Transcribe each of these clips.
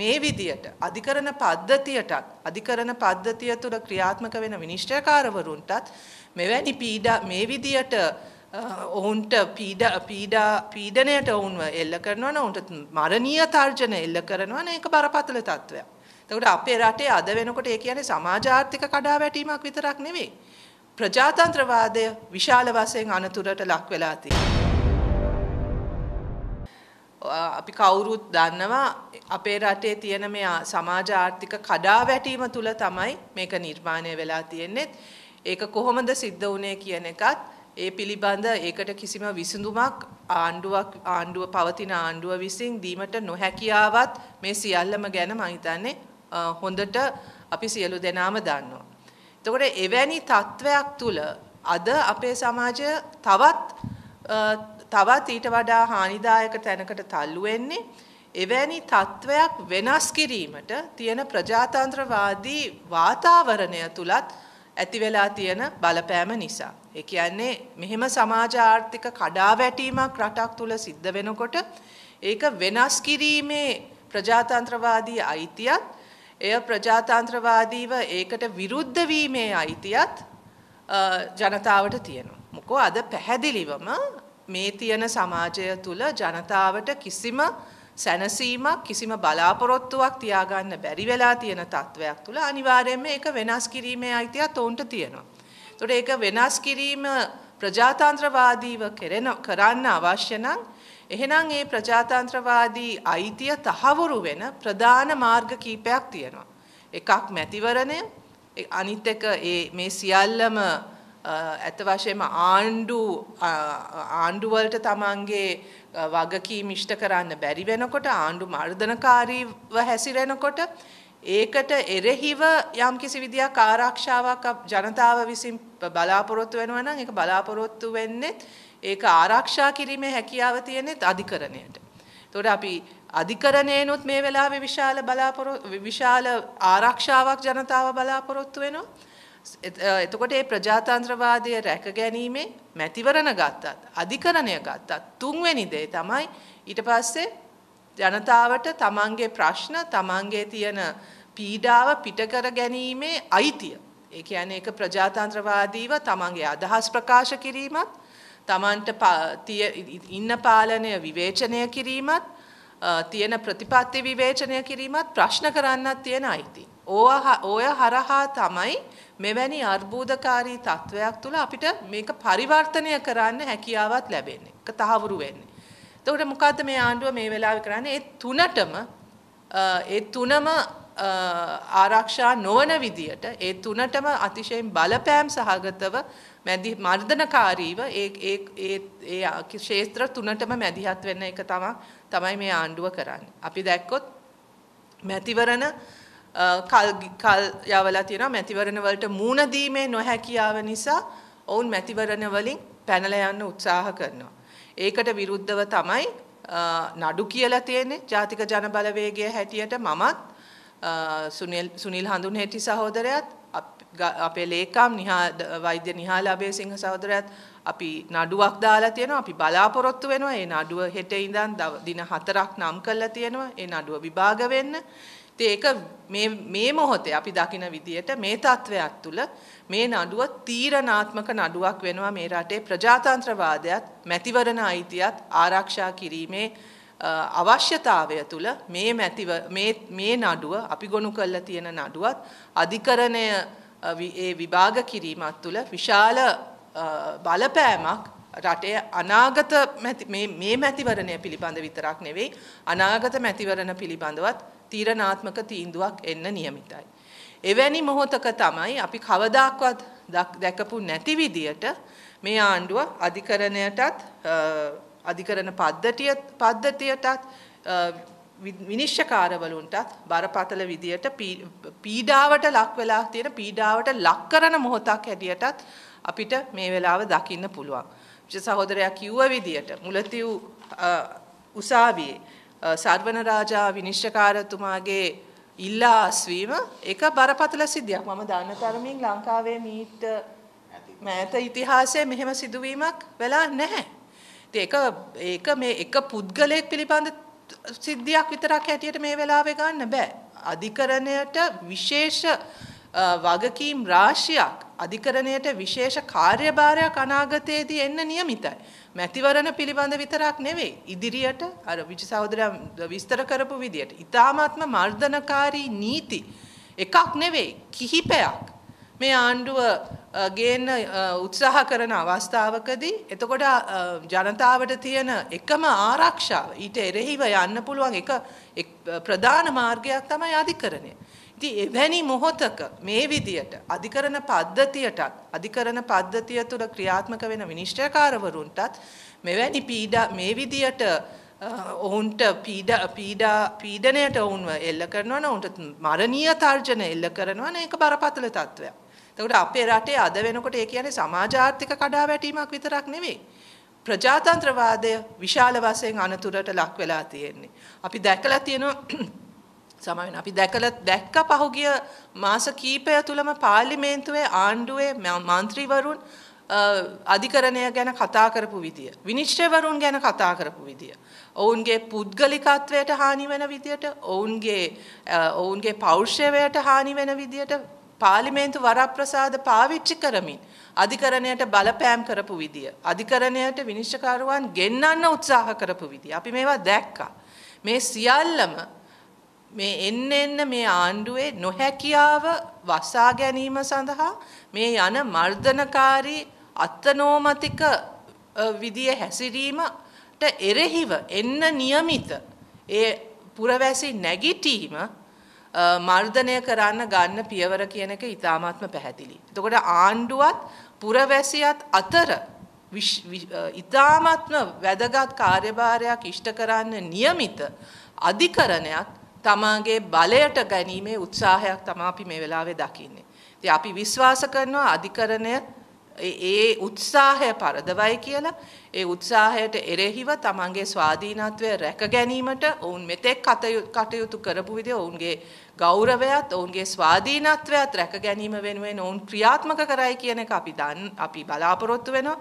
මේ විදියට අධිකරණ පද්ධතියටත් අධිකරණ පද්ධතිය තුළ ක්‍රියාත්මක වෙන විනිශ්චයකාරවරුන්ටත් මෙවැනි පීඩා මේ විදියට ඔවුන්ට පීඩා පීඩා පීඩණයට ඔවුන්ව එල්ල කරනවා නම් ඔවුන්ට මරණීය තර්ජන එල්ල කරනවා නම් ඒක බරපතල තත්ත්වයක්. එතකොට අපේ රටේ අද වෙනකොට ඒ කියන්නේ සමාජ ආර්ථික කඩාවැටීමක් විතරක් නෙවෙයි. ප්‍රජාතන්ත්‍රවාදය විශාල වශයෙන් අනතුරට ලක් වෙලා තියෙනවා. අපි කවුරුත් දන්නවා අපේ රටේ තියෙන මේ සමාජ ආර්ථික කඩාවැටීම තුල තමයි මේක නිර්මාණය වෙලා තියෙන්නේ. ඒක කොහොමද සිද්ධ වුනේ කියන එකත් ඒ පිළිබඳ ඒකට කිසිම විසඳුමක් ආණ්ඩුවක් ආණ්ඩුව පවතින ආණ්ඩුව විසින් දීමට නොහැකියාවත් මේ සියල්ලම ගැන මම හිතන්නේ හොඳට අපි සියලු දෙනාම දන්නවා. එතකොට එවැනි තත්වයක් තුල අද අපේ සමාජය තවත් තවත් ඊට වඩා හානිදායක තැනකට තල්ලු වෙන්නේ එවැනි තත්වයක් වෙනස් කිරීමට තියෙන ප්‍රජාතන්ත්‍රවාදී වාතාවරණය තුලත් ඇති වෙලා තියෙන බලපෑම නිසා. ඒ කියන්නේ මෙහෙම සමාජ ආර්ථික කඩාවැටීමක් රටක් තුල සිද්ධ වෙනකොට ඒක වෙනස් කිරීමේ ප්‍රජාතන්ත්‍රවාදී අයිතියත් එය ප්‍රජාතන්ත්‍රවාදීව ඒකට විරුද්ධ වීමේ අයිතියත් ජනතාවට තියෙනවා. මොකෝ අද පැහැදිලිවම මේ තියෙන සමාජය තුළ ජනතාවට කිසිම සැනසීමක් කිසිම බලාපොරොත්තුවක් තියාගන්න බැරි වෙලා තියෙන තත්ත්වයක් තුළ අනිවාර්යයෙන්ම ඒක වෙනස් කිරීමේ අයිතියක් උන්ට තියෙනවා. ඒතකොට ඒක වෙනස් කිරීම ප්‍රජාතන්ත්‍රවාදීව කෙරෙන කරන්න අවශ්‍ය නම් එහෙනම් මේ ප්‍රජාතන්ත්‍රවාදී අයිතිය තහවුරු වෙන ප්‍රධාන මාර්ග කීපයක් තියෙනවා. එකක් මැතිවරණය අනිත් එක මේ සියල්ලම ඇත වශයෙන්ම ආණ්ඩු ආණ්ඩුවලට තමන්ගේ වගකීම් ඉෂ්ට කරන්න බැරි වෙනකොට ආණ්ඩු මර්ධනකාරීව හැසිරෙනකොට ඒකට එරෙහිව යම් කිසි විදියක් ආරක්ෂාවක් ජනතාව විසින් බලාපොරොත්තු වෙනවා නම් ඒක බලාපොරොත්තු වෙන්නේ ඒක ආරක්ෂා කිරීමේ හැකියාව තියෙනෙත් අධිකරණයට. එතකොට අපි අධිකරණයනොත් මේ වෙලාවේ විශාල බලාපොරොත්තු විශාල ආරක්ෂාවක් ජනතාව බලාපොරොත්තු වෙනවා. එතකොට ඒ ප්‍රජාතන්ත්‍රවාදය රැක ගැනීමේ මැතිවරණ ගත්තත් අධිකරණය ගත්තත් තුන්වෙනි දේ තමයි ඊට පස්සේ ජනතාවට තමන්ගේ ප්‍රශ්න තමන්ගේ තියෙන පීඩාව පිටකර ගැනීමේ අයිතිය. ඒ කියන්නේ ඒක ප්‍රජාතන්ත්‍රවාදීව තමන්ගේ අදහස් ප්‍රකාශ කිරීමත් තමන්ට ඉන්න පාලනය විවේචනය කිරීමත් තියෙන ප්‍රතිපත්ති විවේචනය කිරීමත් ප්‍රශ්න කරන්නත් තියෙන අයිති. ඔය හරහා තමයි මෙවැනි අර්බූදකාරී තත්ත්වයක් තුළ අපිට මේක පරිවර්තනය කරන්න හැකියාවත් ලැබෙන්නේ. ඒක තහවුරු වෙන්නේ. එතකොට මොකද්ද මේ ආණ්ඩුව මේ වෙලාවේ කරන්නේ? ඒ තුනටම ඒ තුනම ආරක්ෂා නොවන විදියට ඒ තුනටම අතිශයින් බලපෑම් සහගතව මැදි මර්ධනකාරීව ඒ ඒ ඒ ඒ ක්ෂේත්‍ර තුනටම මැදිහත් වෙන්න එක තමයි තමයි මේ ආණ්ඩුව කරන්නේ. අපි දැක්කොත් මැතිවරණ කල් යවලා තියෙනවා මැතිවරණ වලට මූණ දීමේ නොහැකියාව නිසා ඔවුන් මැතිවරණ වලින් පැනලා යන්න උත්සාහ කරනවා. ඒකට විරුද්ධව තමයි නඩු කියලා තියෙන්නේ ජාතික ජන බලවේගය හැටියට මමත් සුනිල් හඳුන්හෙටි සහෝදරයත් අපේ ලේකම් වෛද්‍ය නිහාල අබේසිංහ සහෝදරයත් අපි නඩුවක් දාලා තියෙනවා අපි බලාපොරොත්තු වෙනවා ඒ නඩුව හෙට ඉඳන් දින හතරක් නම් කරලා තියෙනවා ඒ නඩුව විභාග වෙන්න ඉතින් ඒක මේ මේ මොහොතේ අපි දකින විදියට මේ තත්වයක් තුළ මේ නඩුව තීරණාත්මක නඩුවක් වෙනවා මේ රටේ ප්‍රජාතන්ත්‍රවාදයත් මැතිවරණ අයිතියත් ආරක්ෂා කිරීමේ අවශ්‍යතාවය තුළ මේ මැතිව මේ මේ නඩුව අපි ගොනු කරලා තියෙන නඩුවත් අධිකරණය ඒ විභාග කිරීමත් තුළ විශාල බලපෑමක් රටේ අනාගත මේ මැතිවරණය පිළිබඳ විතරක් නෙවෙයි අනාගත මැතිවරණ පිළිබඳවත් තීරණාත්මක තීන්දුවක් එන්න નિયમિતයි. එවැනි මොහොතක තමයි අපි කවදාක්වත් දැකපු නැති විදියට මේ ආණ්ඩුව අධිකරණයටත් අධිකරණ පද්ධතිය පද්ධතියටත් විනිශ්චකාරවලුන්ටත් බරපතල විදියට පීඩාවට ලක් වෙලා තියෙන පීඩාවට ලක් කරන මොහොතක් හැටියටත් අපිට මේ වෙලාව දකින්න පුළුවන්. සහෝදරයා කිව්ව විදියට මුලතිව් උසාවියේ සර්වනරාජා විනිශ්චකාරතුමාගේ ඉල්ලා අස්වීම එක බරපතල සිද්ධියක්. මම දන්න තරමින් ලංකාවේ මීට මෑත ඉතිහාසයේ මෙහෙම සිදුවීමක් වෙලා නැහැ. ඒක ඒක මේ එක පුද්ගලයෙක් පිළිබඳ සිද්ධියක් විතරක් හැටියට මේ වෙලාවේ ගන්න බෑ. අධිකරණයට විශේෂ වගකීම් රාශියක් අධිකරණයට විශේෂ කාර්යභාරයක් අනාගතයේදී එන්න නියමිතයි. මැතිවරණ පිළිබඳ විතරක් නෙවෙයි. ඉදිරියට අර විජ සහෝදරයා විස්තර කරපු විදියට ඉතාමත්ම මර්ධනකාරී නීති එකක් නෙවෙයි කිහිපයක් මේ ආණ්ඩුව ගේන්න උත්සාහ කරන අවස්ථාවකදී එතකොට ජනතාවට තියෙන එකම ආරක්ෂාව ඊට එරෙහිව යන්න පුළුවන් එක ප්‍රධාන මාර්ගයක් තමයි අධිකරණය. ඉතින් එවැනි මොහොතක මේ විදියට අධිකරණ පද්ධතියටත් අධිකරණ පද්ධතිය තුළ ක්‍රියාත්මක වෙන විනිශ්චයකාරවරුන්ටත් මෙවැනි පීඩා මේ විදියට ඔවුන්ට පීඩා පීඩා පීඩණයට ඔවුන්ව එල්ල කරනවා නේ ඔවුන්ට මරණීය තර්ජන එල්ල කරනවා නේ ඒක බරපතල තත්වයක්. එතකොට අපේ රටේ අද වෙනකොට ඒ කියන්නේ සමාජ ආර්ථික කඩාවැටීමක් විතරක් නෙවෙයි. ප්‍රජාතන්ත්‍රවාදය විශාල වශයෙන් අනතුරට ලක් වෙලා තියෙන්නේ. අපි දැකලා තියෙනවා සමවෙන අපි දැකලත් දැක්ක පහුගිය මාස කීපය තුළම පාර්ලිමේන්තුවේ ආණ්ඩුවේ මන්ත්‍රීවරුන් අධිකරණය ගැන කතා කරපු විදිය. විනිශ්චයවරුන් ගැන කතා කරපු විදිය. ඔවුන්ගේ පුද්ගලිකත්වයට හානි වෙන විදියට ඔවුන්ගේ ඔවුන්ගේ පෞර්ෂවයට හානි වෙන විදියට පාලිමේන්තු වරප්‍රසාද පාවිච්චි කරමින් අධිකරණයට බලපෑම් කරපු විදිය. අධිකරණයට විනිශ්චකරුවන් ගෙන්නන්න උත්සාහ කරපු විදිය. අපි මේවා දැක්කා. මේ සියල්ලම මේ එන්න එන්න මේ ආණ්ඩුවේ නොහැකියාව වසා ගැනීම සඳහා මේ යන මර්ධනකාරී අත්නෝමතික විදිය හැසිරීමට එරෙහිව එන්න નિયમિત ඒ පුරවැසි නැගිටීම මර්ධනය කරන්න ගන්න පියවර කියන එක ඊ타මාත්ම පැහැදිලි. එතකොට ආණ්ඩුවත් පුරවැසියත් අතර ඊ타මාත්ම වැදගත් කාර්යභාරයක් ඉෂ්ට කරන්න નિયમિત අධිකරණයක් තමාගේ බලයට ගැනීමේ උත්සාහයක් තමයි අපි මේ වෙලාවේ දකින්නේ. ඉතින් අපි විශ්වාස කරනවා අධිකරණය ඒ උත්සාහය පරදවයි කියලා ඒ උත්සාහයට එරෙහිව තමන්ගේ ස්වාධීනත්වය රැක ගැනීමට ඔවුන් මෙතෙක් කටයුතු කරපු විදිහ ඔවුන්ගේ ගෞරවයත් ඔවුන්ගේ ස්වාධීනත්වයත් රැක ගැනීම වෙනුවෙන් ඔවුන් ක්‍රියාත්මක කරයි කියන එක අපි දන් අපි බලාපොරොත්තු වෙනවා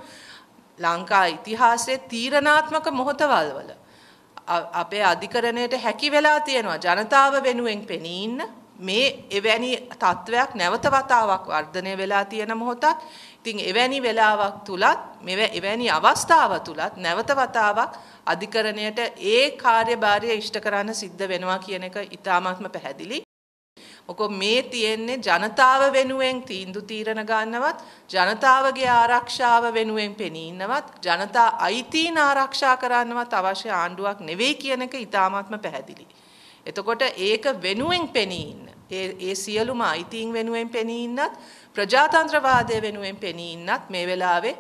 ලංකා ඉතිහාසයේ තීරණාත්මක මොහොතවල් වල අපේ අධිකරණයට හැකි වෙලා තියෙනවා ජනතාව වෙනුවෙන් පෙනී ඉන්න මේ එවැනි තත්ත්වයක් නැවත වතාවක් වර්ධනය වෙලා තියෙන මොහොතක්. ඉතින් එවැනි වෙලාවක් තුලත් මෙව එවැනි අවස්ථාව තුලත් නැවත වතාවක් අධිකරණයට ඒ කාර්යභාරය ඉෂ්ට කරන්න සිද්ධ වෙනවා කියන එක ඉතාමත්ම පැහැදිලි. ඔකෝ මේ තියෙන්නේ ජනතාව වෙනුවෙන් තීන්දු තීරණ ගන්නවත් ජනතාවගේ ආරක්ෂාව වෙනුවෙන් පෙනී ඉන්නවත් ජනතා අයිතීන් ආරක්ෂා කරන්නවත් අවශ්‍ය ආණ්ඩුවක් නෙවෙයි කියන එක ඊටාත්ම පැහැදිලි. එතකොට ඒක වෙනුවෙන් පෙනී ඉන්න. ඒ ඒ සියලුම අයිතීන් වෙනුවෙන් පෙනී ඉන්නත් ප්‍රජාතන්ත්‍රවාදය වෙනුවෙන් පෙනී ඉන්නත් මේ වෙලාවේ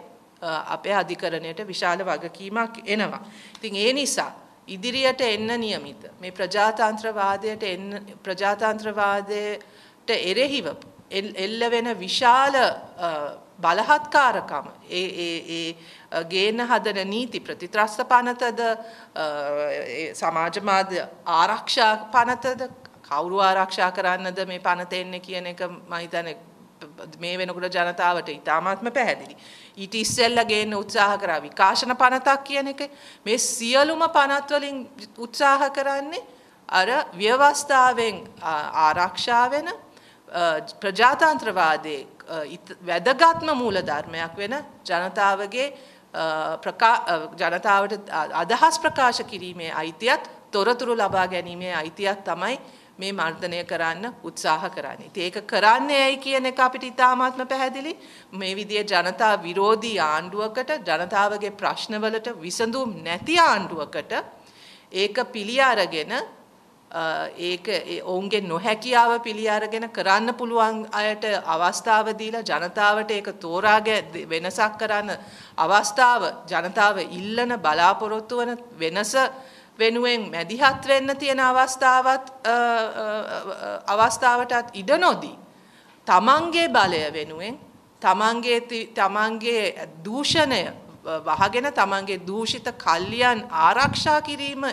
අපේ අධිකරණයට විශාල වගකීමක් එනවා. ඉතින් ඒ නිසා ඉදිරියට එන්න નિયમિત මේ ප්‍රජාතන්ත්‍රවාදයට එන්න ප්‍රජාතන්ත්‍රවාදයට එරෙහිව එල්ල වෙන විශාල බලහත්කාරකම ඒ ඒ ඒ ගේන හදන නීති ප්‍රතිත්‍රස්ත පනතද සමාජමාධ ආරක්ෂා පනතද කවුරු ආරක්ෂා කරන්නද මේ පනත එන්නේ කියන එක මම හිතන්නේ මේ වෙනකොට ජනතාවට ඉතාමත්ම පැහැදිලි. ඊට ඉස්සෙල්ලා ගේන්න උත්සාහ කරා විකාශන පනතක් කියන එක මේ සියලුම පනත් වලින් උත්සාහ කරන්නේ අර ව්‍යවස්ථාවෙන් ආරක්ෂා වෙන ප්‍රජාතන්ත්‍රවාදයේ වැදගත්ම මූලධර්මයක් වෙන ජනතාවගේ ජනතාවට අදහස් ප්‍රකාශ කිරීමේ අයිතියත් තොරතුරු ලබා ගැනීමේ අයිතියක් තමයි මේ මර්ධනය කරන්න උත්සාහ කරන්නේ. ඒක කරන්නේ ඇයි කියන එක අපිට ඉතාමත්ම පැහැදිලි. මේ විදිය ජනතා විරෝධී ආණ්ඩුවකට ජනතාවගේ ප්‍රශ්නවලට විසඳුම් නැති ආණ්ඩුවකට ඒක පිළිඅරගෙන ඒක ඔවුන්ගේ නොහැකියාව පිළිඅරගෙන කරන්න පුළුවන් අයට අවස්ථාව දීලා ජනතාවට ඒක තෝරාගැ වෙනසක් කරන්න අවස්ථාව ජනතාව ඉල්ලන බලාපොරොත්තු වන වෙනස වෙනුවෙන් මැදිහත් වෙන්න තියෙන අවස්ථාවත් අවස්ථාවටත් ඉඩ නොදී තමන්ගේ බලය වෙනුවෙන් තමන්ගේ තමන්ගේ දූෂණය වහගෙන තමන්ගේ දූෂිත කල්ලියන් ආරක්ෂා කිරීම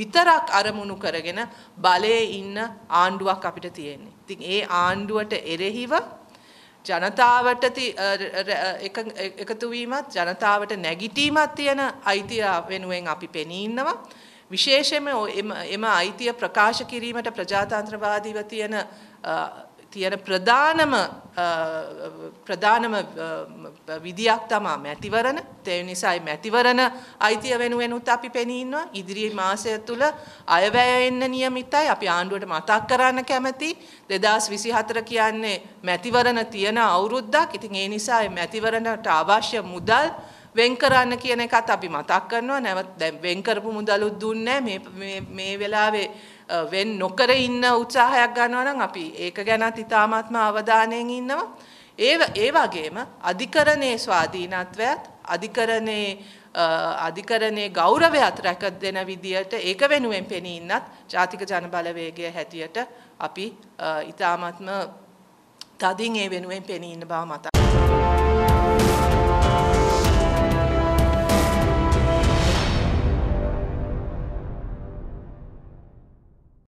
විතරක් අරමුණු කරගෙන බලයේ ඉන්න ආණ්ඩුවක් අපිට තියෙන්නේ. ඉතින් ඒ ආණ්ඩුවට එරෙහිව ජනතාවට එකතු වීමත් ජනතාවට නැගිටීමත් තියෙන අයිතිය වෙනුවෙන් අපි පෙනී ඉන්නවා. විශේෂයෙන්ම එම අයිතිය ප්‍රකාශ කිරීමට ප්‍රජාතන්ත්‍රවාදීව තියෙන තියෙන ප්‍රධානම ප්‍රධානම විදියක් තමා මැතිවරණ තේ නිසායි මැතිවරණ අයිතිය වෙනුවෙනුත් අපි පෙනී ඉන්නවා ඉදිරි මාසය තුළ අයවැය එන්න નિયમિતයි අපි ආණ්ඩුවට මතක් කරන්න කැමති 2024 කියන්නේ මැතිවරණ තියෙන අවුරුද්දක් ඉතින් ඒ නිසා මැතිවරණට අවශ්‍ය මුදල් වෙන් කරන්න කියන එකත් අපි මතක් කරනවා නැවත් දැන් වෙන් කරපු මුදලුත් දුන්නේ මේ මේ වෙලාවේ වෙන් නොකර ඉන්න උත්සාහයක් ගන්නවා නම් අපි ඒක ගැනත් ඉතාමත්ම අවධානයෙන් ඉන්නවා. ඒ ඒ වගේම අධිකරණයේ ස්වාධීනත්වයත් අධිකරණයේ අධිකරණයේ ගෞරවයත් රැක දෙන විදියට ඒක වෙනුවෙන් පෙනී ඉන්නත් ජාතික ජනබලවේගය හැටියට අපි ඉතාමත්ම තදින් ඒ වෙනුවෙන් පෙනී ඉන්න බව මතක්